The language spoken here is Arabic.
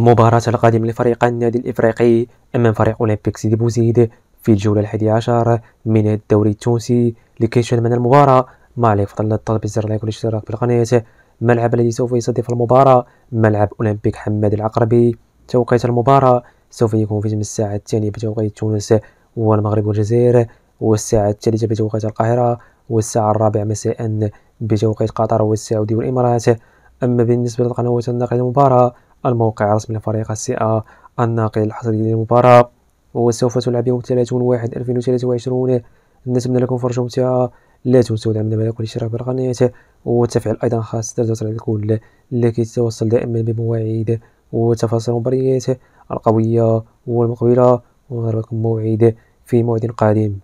المباراة القادمة لفريق النادي الإفريقي أمام فريق أولمبيك سيدي بوزيد في الجولة الحادية عشر من الدوري التونسي لكي تشاهد معنا المباراة ما عليك فضل الطلب الزر لايك والاشتراك بالقناة الملعب الذي سوف يستضيف المباراة ملعب أولمبيك حماد العقربي توقيت المباراة سوف يكون في الساعة الثانية بتوقيت تونس والمغرب والجزائر والساعة الثالثة بتوقيت القاهرة والساعة الرابعة مساء بتوقيت قطر والسعودية والإمارات أما بالنسبة للقنوات الناقلة المباراة الموقع الرسمي لفريق السئة الناقل الحصري للمباراة وسوف تلعب يوم 30 واحد 2023 نتمنى لكم فرجة ممتعة لا تنسوا دعمنا بالك والاشتراك بالقناة وتفعيل أيضا خاص على الكل لكي تتوصل دائما بمواعيد وتفاصيل المباريات القوية والمقبلة ونراكم موعد في موعد قادم